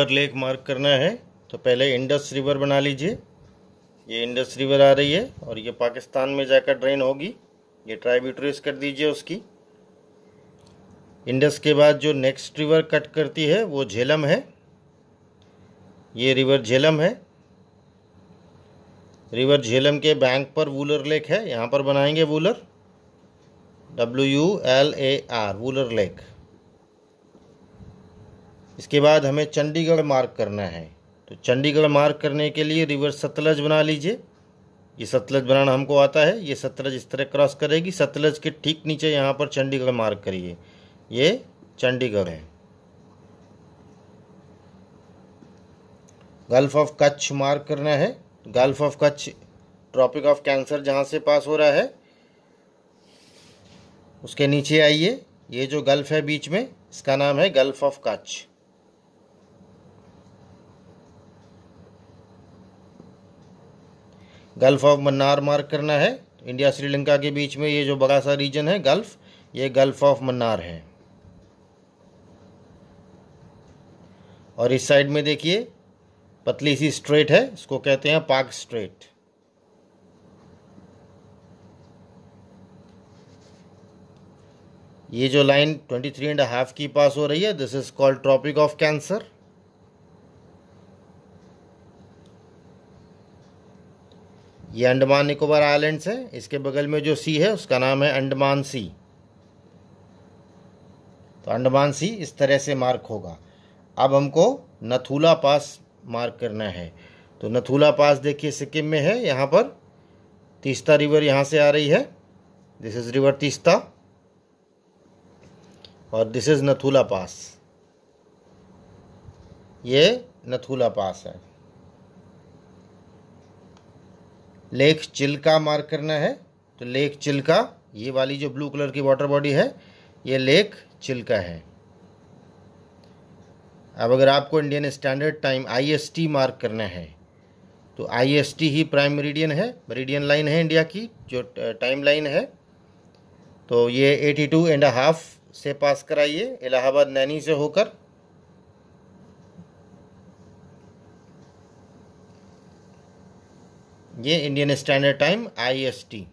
lake mark करना है तो पहले इंडस रिवर बना लीजिए ये इंडस रिवर आ रही है और ये पाकिस्तान में जाकर ड्रेन होगी ये ट्राइब्यूटरीज कर दीजिए उसकी इंडस के बाद जो नेक्स्ट रिवर कट करती है वो झेलम है ये रिवर झेलम है रिवर झेलम के बैंक पर वूलर लेक है यहाँ पर बनाएंगे Wular W U L A R Wular lake इसके बाद हमें चंडीगढ़ मार्ग करना है तो चंडीगढ़ मार्ग करने के लिए रिवर सतलज बना लीजिए ये सतलज बनाना हमको आता है ये सतलज इस तरह क्रॉस करेगी सतलज के ठीक नीचे यहाँ पर चंडीगढ़ मार्ग करिए ये चंडीगढ़ है गल्फ ऑफ कच्छ मार्क करना है gulf of Kutch tropic of cancer जहाँ से पास हो रहा है उसके नीचे आइए ये जो गल्फ है बीच में इसका नाम है gulf of Kutch gulf of Mannar mark करना है इंडिया श्रीलंका के बीच में ये जो बगासा सा रीजन है गल्फ ये गल्फ ऑफ मन्नार है और इस साइड में देखिए पतली सी स्ट्रेट है इसको कहते हैं पाक स्ट्रेट ये जो लाइन 23 एंड हाफ की पास हो रही है this is called tropic of cancer ये अंडमान निकोबार आइलैंड्स है इसके बगल में जो सी है उसका नाम है अंडमान सी तो अंडमान सी इस तरह से मार्क होगा अब हमको नथुला पास मार्क करना है तो नथुला पास देखिए सिक्किम में है यहाँ पर तीस्ता रिवर यहाँ से आ रही है दिस इज़ रिवर तीस्ता और दिस इज़ नथुला पास ये नथुला पास है लेख चिल्का मार्क करना है तो लेख चिल्का ये वाली जो ब्लू कलर की वाटर बॉडी है ये लेख चिल्का है अब अगर आपको Indian Standard Time IST mark करना है तो आईएसटी ही प्राइम मेरिडियन है मेरिडियन लाइन है इंडिया की जो टाइम लाइन है तो ये एटी टू एंड हाफ से पास कराइए इलाहाबाद नैनी से होकर ये Indian Standard Time I S T